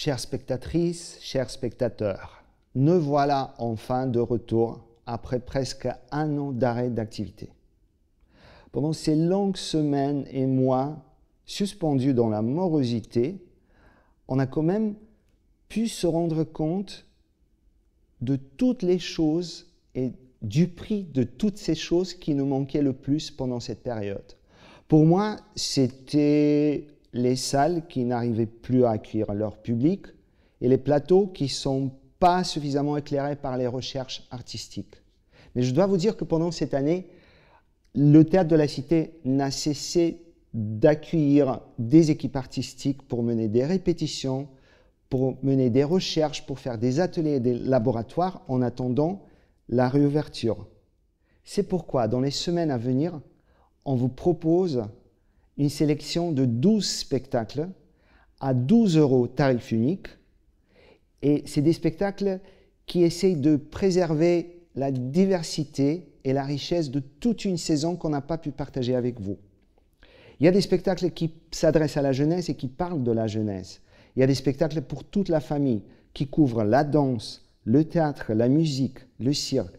Chères spectatrices, chers spectateurs, ne voilà enfin de retour après presque un an d'arrêt d'activité. Pendant ces longues semaines et mois suspendus dans la morosité, on a quand même pu se rendre compte de toutes les choses et du prix de toutes ces choses qui nous manquaient le plus pendant cette période. Pour moi, c'était les salles qui n'arrivaient plus à accueillir leur public et les plateaux qui ne sont pas suffisamment éclairés par les recherches artistiques. Mais je dois vous dire que pendant cette année, le théâtre de la Cité n'a cessé d'accueillir des équipes artistiques pour mener des répétitions, pour mener des recherches, pour faire des ateliers et des laboratoires en attendant la réouverture. C'est pourquoi, dans les semaines à venir, on vous propose une sélection de 12 spectacles à 12 euros tarif unique. Et c'est des spectacles qui essayent de préserver la diversité et la richesse de toute une saison qu'on n'a pas pu partager avec vous. Il y a des spectacles qui s'adressent à la jeunesse et qui parlent de la jeunesse. Il y a des spectacles pour toute la famille qui couvrent la danse, le théâtre, la musique, le cirque.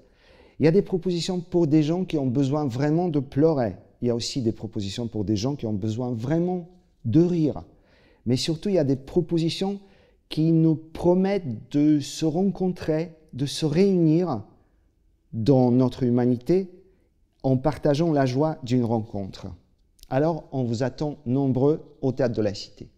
Il y a des propositions pour des gens qui ont besoin vraiment de pleurer, il y a aussi des propositions pour des gens qui ont besoin vraiment de rire. Mais surtout, il y a des propositions qui nous promettent de se rencontrer, de se réunir dans notre humanité en partageant la joie d'une rencontre. Alors, on vous attend nombreux au Théâtre de la Cité.